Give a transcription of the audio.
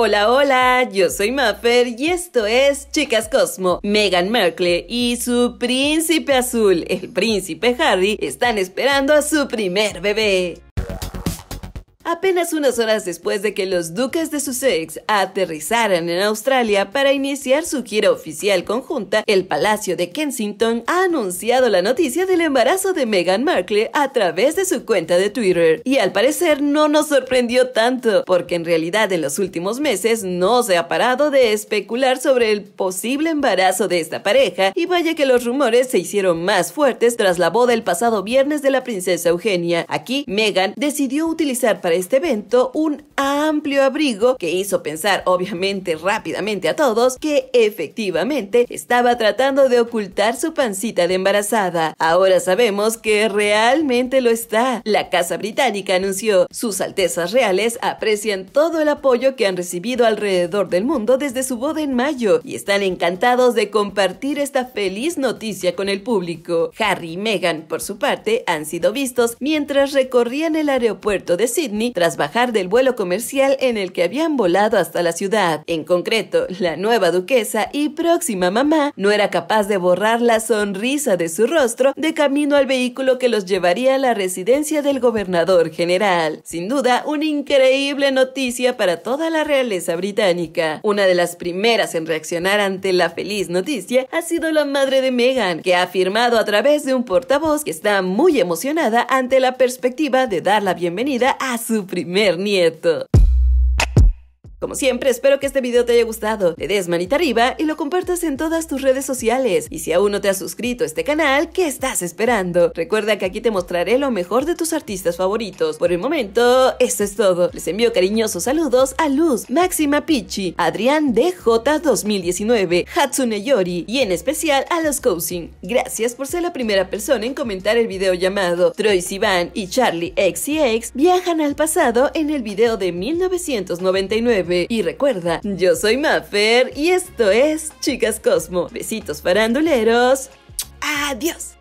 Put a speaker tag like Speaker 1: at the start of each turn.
Speaker 1: Hola, hola, yo soy Mapper y esto es Chicas Cosmo. Meghan Merkle y su príncipe azul, el príncipe Harry, están esperando a su primer bebé apenas unas horas después de que los duques de Sussex aterrizaran en Australia para iniciar su gira oficial conjunta, el Palacio de Kensington ha anunciado la noticia del embarazo de Meghan Markle a través de su cuenta de Twitter. Y al parecer no nos sorprendió tanto, porque en realidad en los últimos meses no se ha parado de especular sobre el posible embarazo de esta pareja, y vaya que los rumores se hicieron más fuertes tras la boda el pasado viernes de la princesa Eugenia. Aquí, Meghan decidió utilizar para este evento un amplio abrigo que hizo pensar obviamente rápidamente a todos que efectivamente estaba tratando de ocultar su pancita de embarazada. Ahora sabemos que realmente lo está. La Casa Británica anunció, sus Altezas Reales aprecian todo el apoyo que han recibido alrededor del mundo desde su boda en mayo y están encantados de compartir esta feliz noticia con el público. Harry y Meghan, por su parte, han sido vistos mientras recorrían el aeropuerto de Sydney tras bajar del vuelo comercial en el que habían volado hasta la ciudad. En concreto, la nueva duquesa y próxima mamá no era capaz de borrar la sonrisa de su rostro de camino al vehículo que los llevaría a la residencia del gobernador general. Sin duda, una increíble noticia para toda la realeza británica. Una de las primeras en reaccionar ante la feliz noticia ha sido la madre de Meghan, que ha afirmado a través de un portavoz que está muy emocionada ante la perspectiva de dar la bienvenida a su su primer nieto. Como siempre, espero que este video te haya gustado, le des manita arriba y lo compartas en todas tus redes sociales. Y si aún no te has suscrito a este canal, ¿qué estás esperando? Recuerda que aquí te mostraré lo mejor de tus artistas favoritos. Por el momento, esto es todo. Les envío cariñosos saludos a Luz, Máxima Pichi, Adrián DJ 2019, Hatsune Yori y en especial a los Cousin. Gracias por ser la primera persona en comentar el video llamado Troy Sivan y Charlie XCX viajan al pasado en el video de 1999. Y recuerda, yo soy Mafer y esto es Chicas Cosmo. Besitos faranduleros. Adiós.